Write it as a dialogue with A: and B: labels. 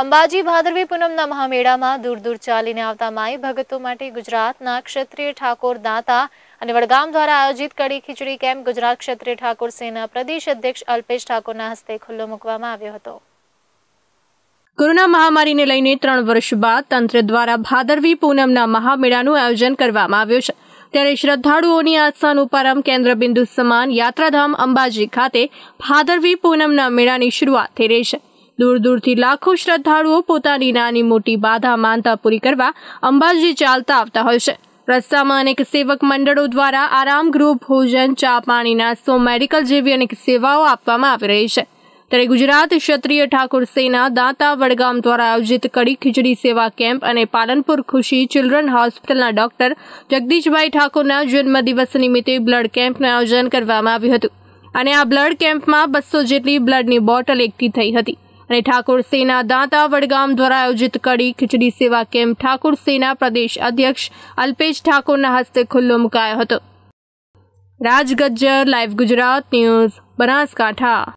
A: અંબાજી ભાદરવી પૂનમના મહામેળામાં દૂર દૂર ચાલીને આવતા માઈ ભગતો માટે ગુજરાતના ક્ષત્રિય ઠાકોર દાતા અને વડગામ દ્વારા આયોજિત કડી ખીચડી કેમ્પ ગુજરાત ક્ષત્રિય ઠાકોર સેના પ્રદેશ અધ્યક્ષ અલ્પેશ ઠાકોરના હસ્તે ખુલ્લો મૂકવામાં આવ્યો હતો
B: કોરોના મહામારીને લઈને ત્રણ વર્ષ બાદ તંત્ર દ્વારા ભાદરવી પૂનમના મહામેળાનું આયોજન કરવામાં આવ્યું છે ત્યારે શ્રદ્ધાળુઓની આસ્થાનું પરમ કેન્દ્રબિંદુ સમાન યાત્રાધામ અંબાજી ખાતે ભાદરવી પૂનમના મેળાની શરૂઆત થઈ રહી છે દૂર દૂરથી લાખો શ્રદ્ધાળુઓ પોતાની નાની મોટી બાધા માનતા પૂરી કરવા અંબાજી ચાલતા આવતા હોય છે રસ્તામાં અનેક સેવક મંડળો દ્વારા આરામ ગૃહ ભોજન ચા પાણી નાસ્તો મેડિકલ જેવી અનેક સેવાઓ આપવામાં આવી રહી છે ત્યારે ગુજરાત ક્ષત્રિય ઠાકોર સેના દાંતા વડગામ દ્વારા આયોજિત કડી ખીચડી સેવા કેમ્પ અને પાલનપુર ખુશી ચિલ્ડ્રન હોસ્પિટલના ડોક્ટર જગદીશભાઈ ઠાકોરના જન્મદિવસ નિમિત્તે બ્લડ કેમ્પનું આયોજન કરવામાં આવ્યું હતું અને આ બ્લડ કેમ્પમાં બસો જેટલી બ્લડની બોટલ એકઠી થઈ હતી અને ઠાકોર સેના દાંતા વડગામ દ્વારા આયોજિત કડી ખીચડી સેવા કેમ્પ ઠાકોર સેના પ્રદેશ અધ્યક્ષ અલ્પેશ ઠાકોરના હસ્તે ખુલ્લો મુકાયો હતો રાજગજ્જર લાઈવ ગુજરાત ન્યૂઝ બનાસકાંઠા